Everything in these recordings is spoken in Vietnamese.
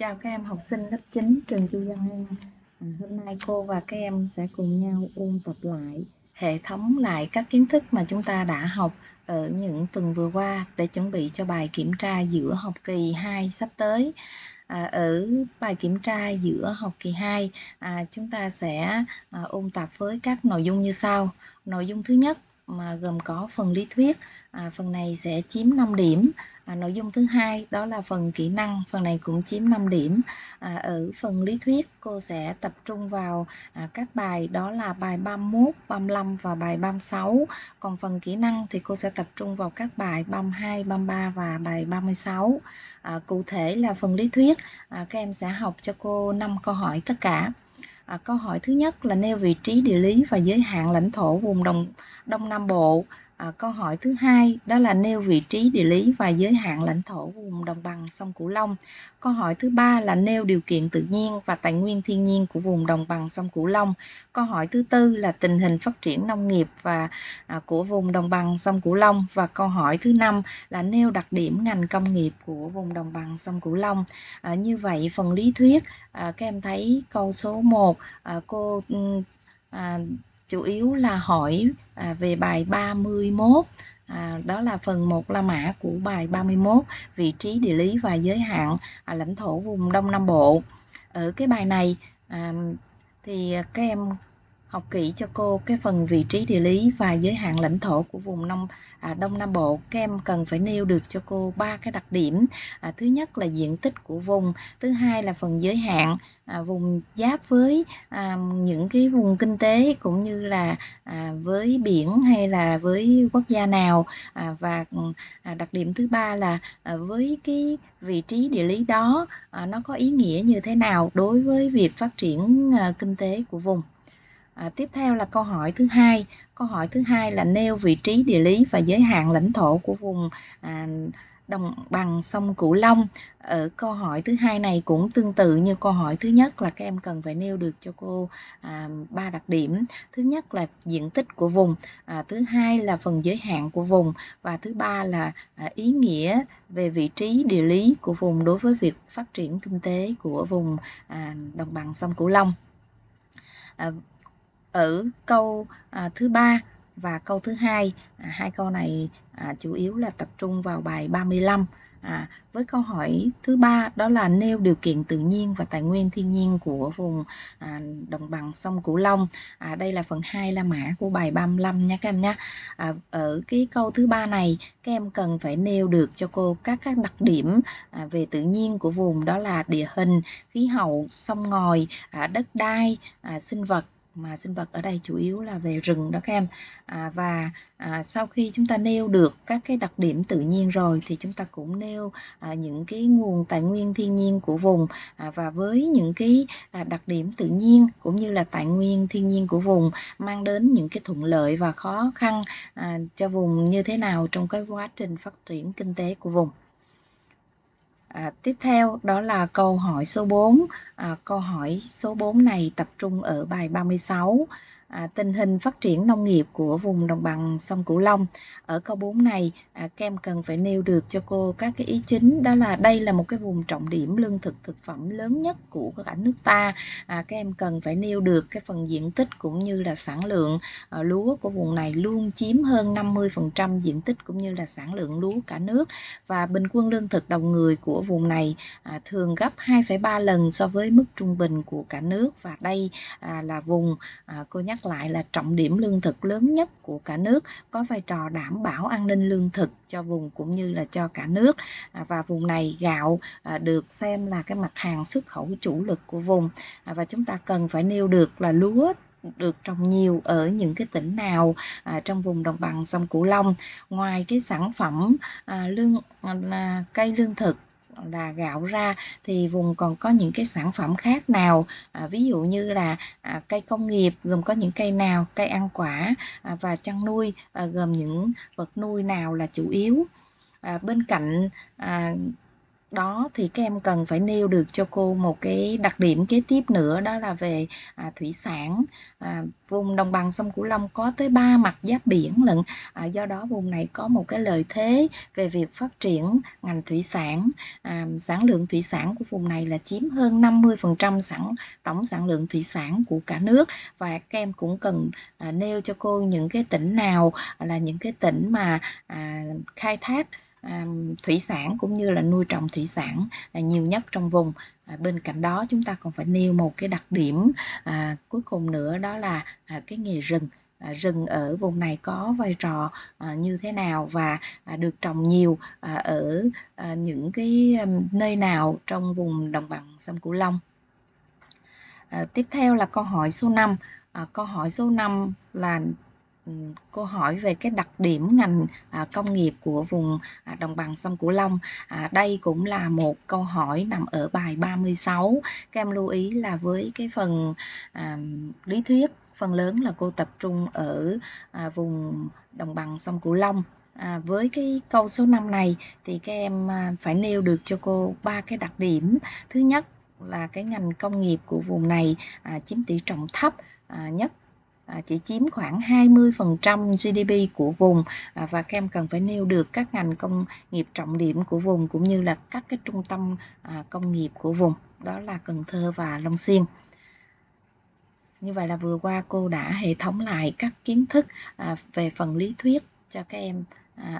Chào các em học sinh lớp 9 trường Chu Văn An à, Hôm nay cô và các em sẽ cùng nhau ôn tập lại hệ thống lại các kiến thức mà chúng ta đã học ở những tuần vừa qua để chuẩn bị cho bài kiểm tra giữa học kỳ 2 sắp tới à, ở bài kiểm tra giữa học kỳ 2 à, chúng ta sẽ à, ôn tập với các nội dung như sau nội dung thứ nhất mà gồm có phần lý thuyết à, phần này sẽ chiếm 5 điểm à, nội dung thứ hai đó là phần kỹ năng phần này cũng chiếm 5 điểm à, ở phần lý thuyết cô sẽ tập trung vào à, các bài đó là bài 31 35 và bài 36 còn phần kỹ năng thì cô sẽ tập trung vào các bài 32 33 và bài 36 à, cụ thể là phần lý thuyết à, các em sẽ học cho cô 5 câu hỏi tất cả À, câu hỏi thứ nhất là nêu vị trí địa lý và giới hạn lãnh thổ vùng đồng Đông Nam Bộ À, câu hỏi thứ hai đó là nêu vị trí địa lý và giới hạn lãnh thổ vùng đồng bằng sông Cửu Long. Câu hỏi thứ ba là nêu điều kiện tự nhiên và tài nguyên thiên nhiên của vùng đồng bằng sông Cửu Long. Câu hỏi thứ tư là tình hình phát triển nông nghiệp và à, của vùng đồng bằng sông Cửu Long và câu hỏi thứ năm là nêu đặc điểm ngành công nghiệp của vùng đồng bằng sông Cửu Long. À, như vậy phần lý thuyết à, các em thấy câu số 1 à, cô à, chủ yếu là hỏi à, về bài 31 à, đó là phần 1 la mã của bài 31 vị trí địa lý và giới hạn à, lãnh thổ vùng Đông Nam Bộ ở cái bài này à, thì các em học kỹ cho cô cái phần vị trí địa lý và giới hạn lãnh thổ của vùng Đông à, Đông Nam Bộ. Các em cần phải nêu được cho cô ba cái đặc điểm. À, thứ nhất là diện tích của vùng, thứ hai là phần giới hạn à, vùng giáp với à, những cái vùng kinh tế cũng như là à, với biển hay là với quốc gia nào à, và à, đặc điểm thứ ba là à, với cái vị trí địa lý đó à, nó có ý nghĩa như thế nào đối với việc phát triển à, kinh tế của vùng. À, tiếp theo là câu hỏi thứ hai. Câu hỏi thứ hai là nêu vị trí địa lý và giới hạn lãnh thổ của vùng à, đồng bằng sông Cửu Long. Ở ờ, câu hỏi thứ hai này cũng tương tự như câu hỏi thứ nhất là các em cần phải nêu được cho cô à, ba đặc điểm. Thứ nhất là diện tích của vùng, à, thứ hai là phần giới hạn của vùng và thứ ba là à, ý nghĩa về vị trí địa lý của vùng đối với việc phát triển kinh tế của vùng à, đồng bằng sông Cửu Long. À, ở câu à, thứ ba và câu thứ hai à, hai câu này à, chủ yếu là tập trung vào bài 35 à, với câu hỏi thứ ba đó là nêu điều kiện tự nhiên và tài nguyên thiên nhiên của vùng à, đồng bằng sông Cửu Long à, đây là phần 2 la mã của bài 35 nha các em nhé à, ở cái câu thứ ba này các em cần phải nêu được cho cô các các đặc điểm à, về tự nhiên của vùng đó là địa hình khí hậu sông ngòi à, đất đai à, sinh vật mà sinh vật ở đây chủ yếu là về rừng đó các em à, và à, sau khi chúng ta nêu được các cái đặc điểm tự nhiên rồi thì chúng ta cũng nêu à, những cái nguồn tài nguyên thiên nhiên của vùng à, và với những cái à, đặc điểm tự nhiên cũng như là tài nguyên thiên nhiên của vùng mang đến những cái thuận lợi và khó khăn à, cho vùng như thế nào trong cái quá trình phát triển kinh tế của vùng À, tiếp theo đó là câu hỏi số 4. À, câu hỏi số 4 này tập trung ở bài 36 à, tình hình phát triển nông nghiệp của vùng đồng bằng sông Cửu Long. Ở câu 4 này, à, các cần phải nêu được cho cô các cái ý chính đó là đây là một cái vùng trọng điểm lương thực thực phẩm lớn nhất của cả nước ta. À, các em cần phải nêu được cái phần diện tích cũng như là sản lượng à, lúa của vùng này luôn chiếm hơn 50% diện tích cũng như là sản lượng lúa cả nước và bình quân lương thực đầu người của vùng này à, thường gấp 2,3 lần so với mức trung bình của cả nước và đây à, là vùng à, cô nhắc nhắc lại là trọng điểm lương thực lớn nhất của cả nước có vai trò đảm bảo an ninh lương thực cho vùng cũng như là cho cả nước à, và vùng này gạo à, được xem là cái mặt hàng xuất khẩu chủ lực của vùng à, và chúng ta cần phải nêu được là lúa được trồng nhiều ở những cái tỉnh nào à, trong vùng đồng bằng sông cửu long ngoài cái sản phẩm à, lương à, cây lương thực là gạo ra thì vùng còn có những cái sản phẩm khác nào à, ví dụ như là à, cây công nghiệp gồm có những cây nào cây ăn quả à, và chăn nuôi à, gồm những vật nuôi nào là chủ yếu à, bên cạnh à, đó thì các em cần phải nêu được cho cô một cái đặc điểm kế tiếp nữa đó là về à, thủy sản à, vùng đồng bằng sông cửu long có tới ba mặt giáp biển lận à, do đó vùng này có một cái lợi thế về việc phát triển ngành thủy sản à, sản lượng thủy sản của vùng này là chiếm hơn 50% sản tổng sản lượng thủy sản của cả nước và các em cũng cần à, nêu cho cô những cái tỉnh nào là những cái tỉnh mà à, khai thác thủy sản cũng như là nuôi trồng thủy sản là nhiều nhất trong vùng bên cạnh đó chúng ta còn phải nêu một cái đặc điểm à, cuối cùng nữa đó là à, cái nghề rừng à, rừng ở vùng này có vai trò như thế nào và được trồng nhiều ở những cái nơi nào trong vùng đồng bằng sông Cửu Long. Tiếp theo là câu hỏi số 5. Câu hỏi số 5 là câu hỏi về cái đặc điểm ngành à, công nghiệp của vùng à, đồng bằng sông Cửu Long. À, đây cũng là một câu hỏi nằm ở bài 36. Các em lưu ý là với cái phần lý thuyết phần lớn là cô tập trung ở vùng đồng bằng sông Cửu Long. À, với cái câu số 5 này thì các em phải nêu được cho cô ba cái đặc điểm. Thứ nhất là cái ngành công nghiệp của vùng này à, chiếm tỷ trọng thấp à, nhất À, chỉ chiếm khoảng 20% GDP của vùng à, và các em cần phải nêu được các ngành công nghiệp trọng điểm của vùng cũng như là các cái trung tâm à, công nghiệp của vùng đó là Cần Thơ và Long Xuyên. Như vậy là vừa qua cô đã hệ thống lại các kiến thức về phần lý thuyết cho các em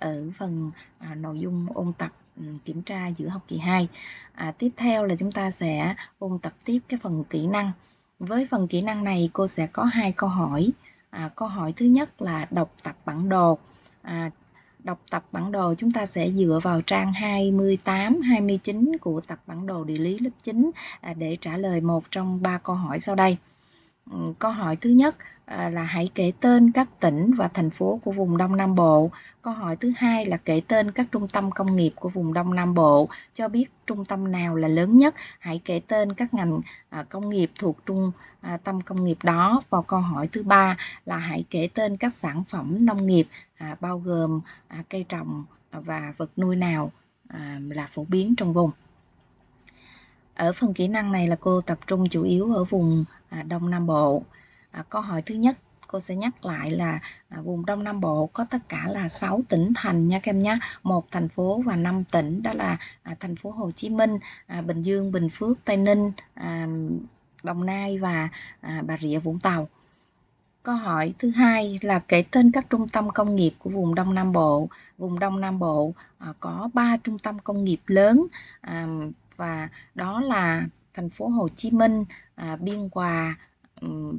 ở phần nội dung ôn tập ừ, kiểm tra giữa học kỳ 2. À, tiếp theo là chúng ta sẽ ôn tập tiếp cái phần kỹ năng. Với phần kỹ năng này cô sẽ có hai câu hỏi. À, câu hỏi thứ nhất là đọc tập bản đồ. À, đọc tập bản đồ chúng ta sẽ dựa vào trang 28, 29 của tập bản đồ địa lý lớp 9 à, để trả lời một trong ba câu hỏi sau đây. Ừ, câu hỏi thứ nhất, À, là hãy kể tên các tỉnh và thành phố của vùng Đông Nam Bộ. Câu hỏi thứ hai là kể tên các trung tâm công nghiệp của vùng Đông Nam Bộ, cho biết trung tâm nào là lớn nhất. Hãy kể tên các ngành à, công nghiệp thuộc trung à, tâm công nghiệp đó. Và câu hỏi thứ ba là hãy kể tên các sản phẩm nông nghiệp bao gồm cây trồng và vật nuôi nào là phổ biến trong vùng ở phần kỹ năng này là cô tập trung chủ yếu ở vùng đông nam bộ à, câu hỏi thứ nhất cô sẽ nhắc lại là à, vùng Đông Nam Bộ có tất cả là 6 tỉnh thành nha các em nhé một thành phố và 5 tỉnh đó là à, thành phố Hồ Chí Minh à, Bình Dương Bình Phước Tây Ninh à, Đồng Nai và à, Bà Rịa Vũng Tàu Câu hỏi thứ hai là kể tên các trung tâm công nghiệp của vùng Đông Nam Bộ. Vùng Đông Nam Bộ à, có 3 trung tâm công nghiệp lớn à, và đó là thành phố Hồ Chí Minh, à, Biên Hòa, um,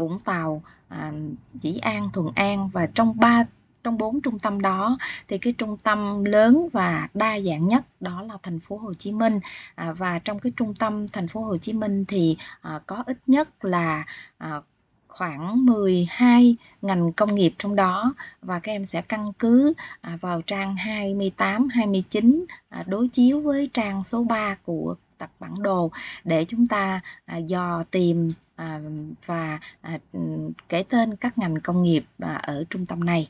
Vũng Tàu, à, Dĩ An, Thuận An và trong ba trong bốn trung tâm đó thì cái trung tâm lớn và đa dạng nhất đó là thành phố Hồ Chí Minh à, và trong cái trung tâm thành phố Hồ Chí Minh thì à, có ít nhất là à, khoảng 12 ngành công nghiệp trong đó và các em sẽ căn cứ à, vào trang 28, 29 à, đối chiếu với trang số 3 của tập bản đồ để chúng ta à, dò tìm À, và à, kể tên các ngành công nghiệp à, ở trung tâm này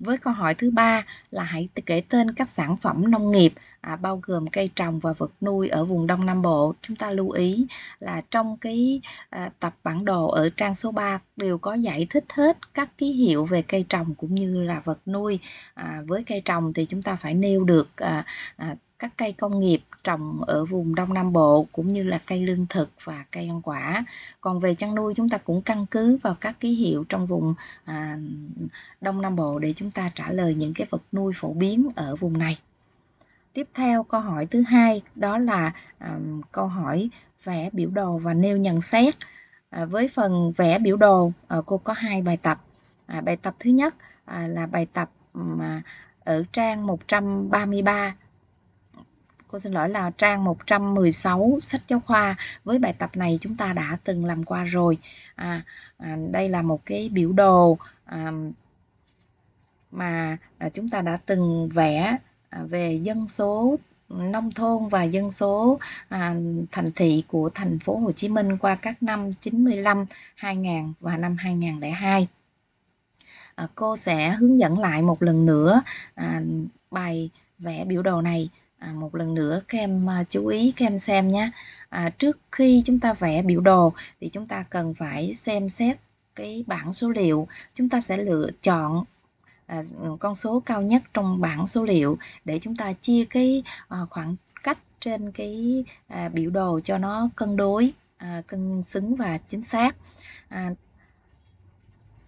với câu hỏi thứ ba là hãy kể tên các sản phẩm nông nghiệp à, bao gồm cây trồng và vật nuôi ở vùng Đông Nam Bộ. Chúng ta lưu ý là trong cái à, tập bản đồ ở trang số 3 đều có giải thích hết các ký hiệu về cây trồng cũng như là vật nuôi. À, với cây trồng thì chúng ta phải nêu được à, à, các cây công nghiệp trồng ở vùng Đông Nam Bộ cũng như là cây lương thực và cây ăn quả. Còn về chăn nuôi chúng ta cũng căn cứ vào các ký hiệu trong vùng à, Đông Nam Bộ để chúng ta trả lời những cái vật nuôi phổ biến ở vùng này. Tiếp theo câu hỏi thứ hai đó là à, câu hỏi vẽ biểu đồ và nêu nhận xét. À, với phần vẽ biểu đồ à, cô có hai bài tập. À, bài tập thứ nhất à, là bài tập mà ở trang 133 Cô xin lỗi là trang 116 sách giáo khoa với bài tập này chúng ta đã từng làm qua rồi. À, à đây là một cái biểu đồ à, mà à, chúng ta đã từng vẽ à, về dân số nông thôn và dân số à, thành thị của thành phố Hồ Chí Minh qua các năm 95, 2000 và năm 2002. À, cô sẽ hướng dẫn lại một lần nữa à, bài vẽ biểu đồ này à, một lần nữa các em à, chú ý các em xem nhé à, trước khi chúng ta vẽ biểu đồ thì chúng ta cần phải xem xét cái bảng số liệu chúng ta sẽ lựa chọn à, con số cao nhất trong bảng số liệu để chúng ta chia cái à, khoảng cách trên cái à, biểu đồ cho nó cân đối à, cân xứng và chính xác à,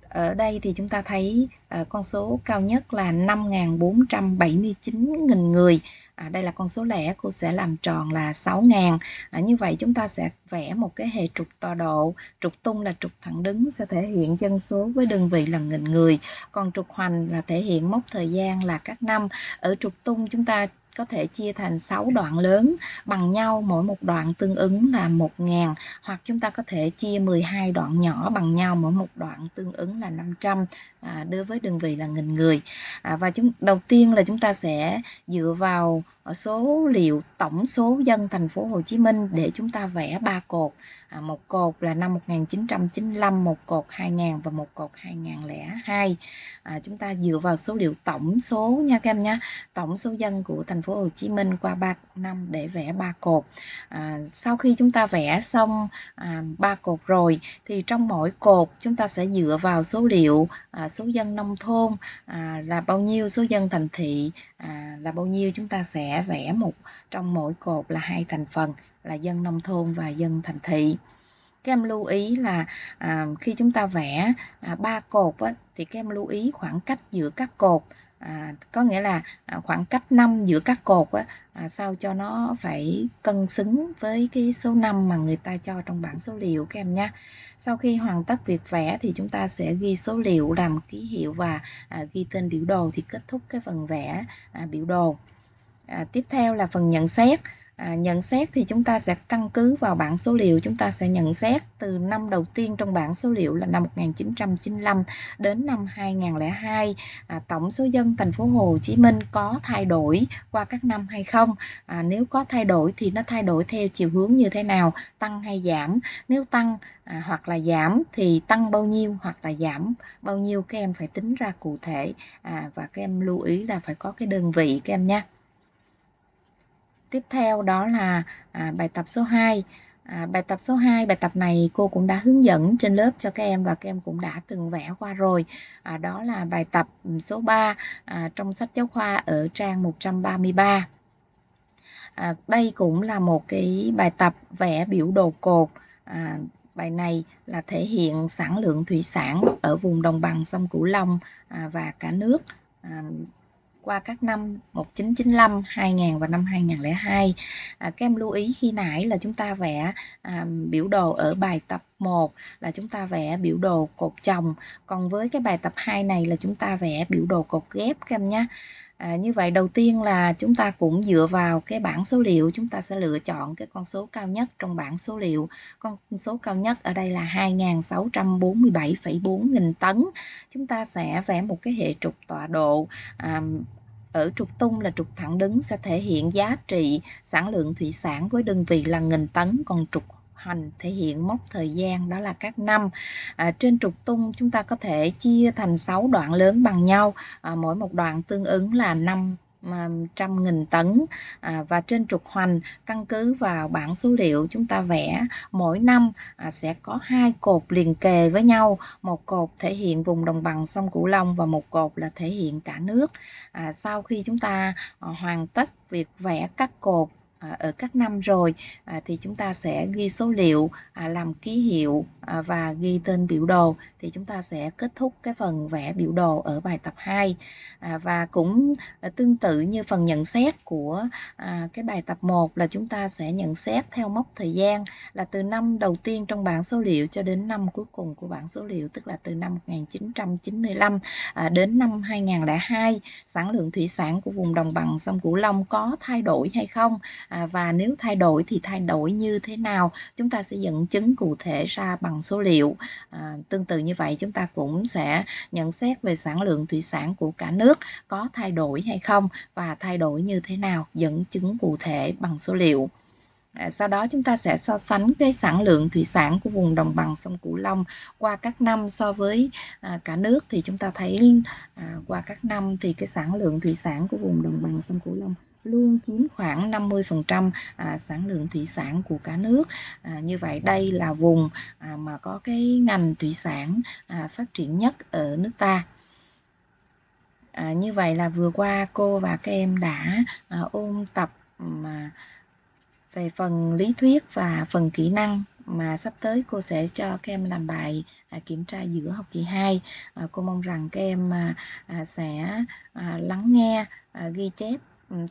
ở đây thì chúng ta thấy à, con số cao nhất là 5 479 nghìn người. À, đây là con số lẻ, cô sẽ làm tròn là 6.000. À, như vậy chúng ta sẽ vẽ một cái hệ trục tọa độ. Trục tung là trục thẳng đứng sẽ thể hiện dân số với đơn vị là nghìn người. Còn trục hoành là thể hiện mốc thời gian là các năm. Ở trục tung chúng ta có thể chia thành 6 đoạn lớn bằng nhau, mỗi một đoạn tương ứng là 1.000 hoặc chúng ta có thể chia 12 đoạn nhỏ bằng nhau, mỗi một đoạn tương ứng là 500 à, đối với đơn vị là nghìn người. À, và chúng đầu tiên là chúng ta sẽ dựa vào ờ, số liệu tổng số dân thành phố Hồ Chí Minh để chúng ta vẽ ba cột. À, một cột là năm 1995, một cột 2000 và một cột 2002. À, chúng ta dựa vào số liệu tổng số nha các em nha, tổng số dân của thành phố phố Hồ Chí Minh qua 3 năm để vẽ ba cột. À, sau khi chúng ta vẽ xong à, ba à, cột rồi thì trong mỗi cột chúng ta sẽ dựa vào số liệu à, số dân nông thôn à, là bao nhiêu, số dân thành thị à, là bao nhiêu chúng ta sẽ vẽ một trong mỗi cột là hai thành phần là dân nông thôn và dân thành thị các em lưu ý là à, khi chúng ta vẽ à, ba à, cột á, thì các em lưu ý khoảng cách giữa các cột à, có nghĩa là à, khoảng cách năm giữa các cột á, à, sao cho nó phải cân xứng với cái số năm mà người ta cho trong bảng số liệu các em nha sau khi hoàn tất việc vẽ thì chúng ta sẽ ghi số liệu làm ký hiệu và à, ghi tên biểu đồ thì kết thúc cái phần vẽ à, biểu đồ à, tiếp theo là phần nhận xét À, nhận xét thì chúng ta sẽ căn cứ vào bảng số liệu chúng ta sẽ nhận xét từ năm đầu tiên trong bảng số liệu là năm 1995 đến năm 2002 à, tổng số dân thành phố Hồ Chí Minh có thay đổi qua các năm hay không à, nếu có thay đổi thì nó thay đổi theo chiều hướng như thế nào tăng hay giảm nếu tăng à, hoặc là giảm thì tăng bao nhiêu hoặc là giảm bao nhiêu các em phải tính ra cụ thể à, và các em lưu ý là phải có cái đơn vị các em nhé Tiếp theo đó là à, bài tập số 2. À, bài tập số 2, bài tập này cô cũng đã hướng dẫn trên lớp cho các em và các em cũng đã từng vẽ qua rồi. À, đó là bài tập ừ, số 3 à, trong sách giáo khoa ở trang 133. À, đây cũng là một cái bài tập vẽ biểu đồ cột. À, bài này là thể hiện sản lượng thủy sản ở vùng đồng bằng sông Cửu Long à, và cả nước. À, qua các năm 1995, 2000 và năm 2002. À, các em lưu ý khi nãy là chúng ta vẽ à, biểu đồ ở bài tập 1 là chúng ta vẽ biểu đồ cột chồng, còn với cái bài tập 2 này là chúng ta vẽ biểu đồ cột ghép các em nhé. À, như vậy đầu tiên là chúng ta cũng dựa vào cái bảng số liệu chúng ta sẽ lựa chọn cái con số cao nhất trong bảng số liệu. Con số cao nhất ở đây là 2.647,4 nghìn tấn. Chúng ta sẽ vẽ một cái hệ trục tọa độ à, ở trục tung là trục thẳng đứng sẽ thể hiện giá trị sản lượng thủy sản với đơn vị là nghìn tấn còn trục hành thể hiện mốc thời gian đó là các năm à, trên trục tung chúng ta có thể chia thành 6 đoạn lớn bằng nhau à, mỗi một đoạn tương ứng là 5 à, trăm nghìn tấn à, và trên trục hoành căn cứ vào bảng số liệu chúng ta vẽ mỗi năm à, sẽ có hai cột liền kề với nhau một cột thể hiện vùng đồng bằng sông cửu long và một cột là thể hiện cả nước à, sau khi chúng ta à, hoàn tất việc vẽ các cột À, ở các năm rồi à, thì chúng ta sẽ ghi số liệu à, làm ký hiệu và ghi tên biểu đồ thì chúng ta sẽ kết thúc cái phần vẽ biểu đồ ở bài tập 2 và cũng tương tự như phần nhận xét của cái bài tập 1 là chúng ta sẽ nhận xét theo mốc thời gian là từ năm đầu tiên trong bảng số liệu cho đến năm cuối cùng của bảng số liệu tức là từ năm 1995 đến năm 2002 sản lượng thủy sản của vùng đồng bằng sông Cửu Long có thay đổi hay không à, và nếu thay đổi thì thay đổi như thế nào chúng ta sẽ dẫn chứng cụ thể ra bằng số liệu à, tương tự như vậy chúng ta cũng sẽ nhận xét về sản lượng thủy sản của cả nước có thay đổi hay không và thay đổi như thế nào dẫn chứng cụ thể bằng số liệu À, sau đó chúng ta sẽ so sánh cái sản lượng thủy sản của vùng đồng bằng sông Cửu Long qua các năm so với à, cả nước thì chúng ta thấy à, qua các năm thì cái sản lượng thủy sản của vùng đồng bằng sông Cửu Long luôn chiếm khoảng 50% à, sản lượng thủy sản của cả nước. À, như vậy đây là vùng à, mà có cái ngành thủy sản à, phát triển nhất ở nước ta. À, như vậy là vừa qua cô và các em đã à, ôn tập mà về phần lý thuyết và phần kỹ năng mà sắp tới cô sẽ cho các em làm bài à, kiểm tra giữa học kỳ 2. À, cô mong rằng các em à, sẽ lắng nghe, ghi chép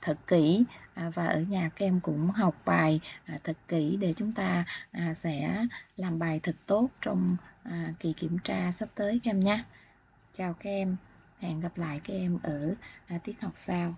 thật kỹ và ở nhà các em cũng học bài thật kỹ để chúng ta sẽ làm bài thật tốt trong kỳ kiểm tra sắp tới các em nhé. Chào các em, hẹn gặp lại các em ở tiết học sau.